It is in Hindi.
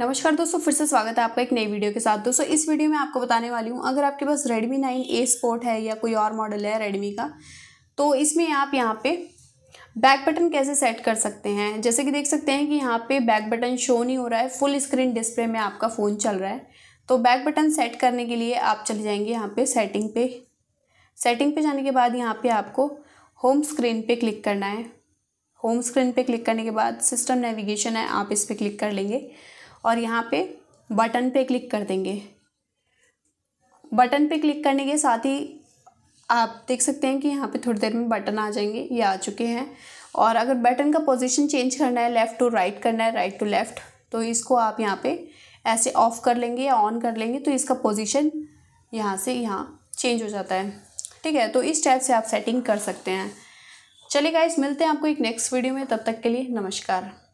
नमस्कार दोस्तों फिर से स्वागत है आपका एक नई वीडियो के साथ दोस्तों इस वीडियो में आपको बताने वाली हूँ अगर आपके पास Redmi 9A Sport है या कोई और मॉडल है Redmi का तो इसमें आप यहाँ पे बैक बटन कैसे सेट कर सकते हैं जैसे कि देख सकते हैं कि यहाँ पे बैक बटन शो नहीं हो रहा है फुल स्क्रीन डिस्प्ले में आपका फ़ोन चल रहा है तो बैक बटन सेट करने के लिए आप चले जाएंगे यहाँ पर सेटिंग पे सेटिंग पे जाने के बाद यहाँ पर आपको होम स्क्रीन पर क्लिक करना है होम स्क्रीन पर क्लिक करने के बाद सिस्टम नेविगेशन है आप इस पर क्लिक कर लेंगे और यहाँ पे बटन पे क्लिक कर देंगे बटन पे क्लिक करने के साथ ही आप देख सकते हैं कि यहाँ पे थोड़ी देर में बटन आ जाएंगे ये आ चुके हैं और अगर बटन का पोजीशन चेंज करना है लेफ़्ट टू राइट करना है राइट टू लेफ़्ट तो इसको आप यहाँ पे ऐसे ऑफ़ कर लेंगे या ऑन कर लेंगे तो इसका पोजीशन यहाँ से यहाँ चेंज हो जाता है ठीक है तो इस टाइप से आप सेटिंग कर सकते हैं चलिए गाइस मिलते हैं आपको एक नेक्स्ट वीडियो में तब तक के लिए नमस्कार